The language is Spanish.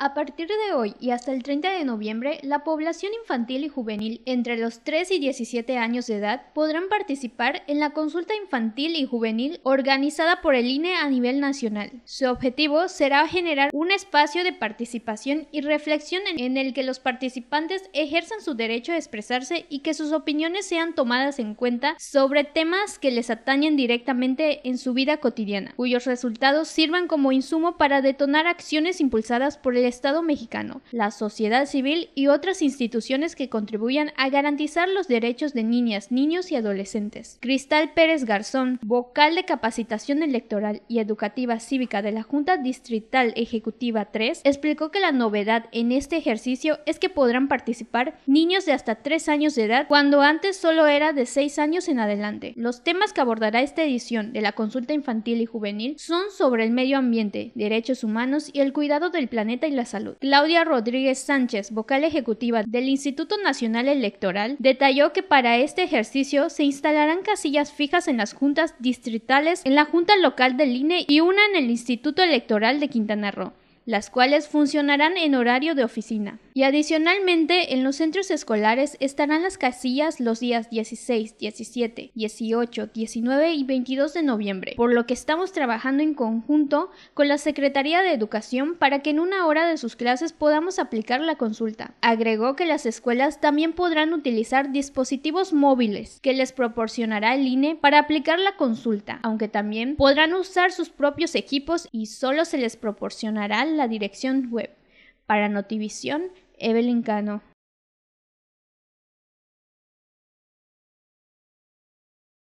A partir de hoy y hasta el 30 de noviembre, la población infantil y juvenil entre los 3 y 17 años de edad podrán participar en la consulta infantil y juvenil organizada por el INE a nivel nacional. Su objetivo será generar un espacio de participación y reflexión en el que los participantes ejerzan su derecho a expresarse y que sus opiniones sean tomadas en cuenta sobre temas que les atañen directamente en su vida cotidiana, cuyos resultados sirvan como insumo para detonar acciones impulsadas por el Estado mexicano, la sociedad civil y otras instituciones que contribuyan a garantizar los derechos de niñas, niños y adolescentes. Cristal Pérez Garzón, vocal de capacitación electoral y educativa cívica de la Junta Distrital Ejecutiva 3, explicó que la novedad en este ejercicio es que podrán participar niños de hasta 3 años de edad cuando antes solo era de 6 años en adelante. Los temas que abordará esta edición de la consulta infantil y juvenil son sobre el medio ambiente, derechos humanos y el cuidado del planeta y la Salud. Claudia Rodríguez Sánchez, vocal ejecutiva del Instituto Nacional Electoral, detalló que para este ejercicio se instalarán casillas fijas en las juntas distritales, en la Junta Local del INE y una en el Instituto Electoral de Quintana Roo las cuales funcionarán en horario de oficina. Y adicionalmente, en los centros escolares estarán las casillas los días 16, 17, 18, 19 y 22 de noviembre, por lo que estamos trabajando en conjunto con la Secretaría de Educación para que en una hora de sus clases podamos aplicar la consulta. Agregó que las escuelas también podrán utilizar dispositivos móviles que les proporcionará el INE para aplicar la consulta, aunque también podrán usar sus propios equipos y solo se les proporcionará la dirección web. Para Notivisión Evelyn Cano.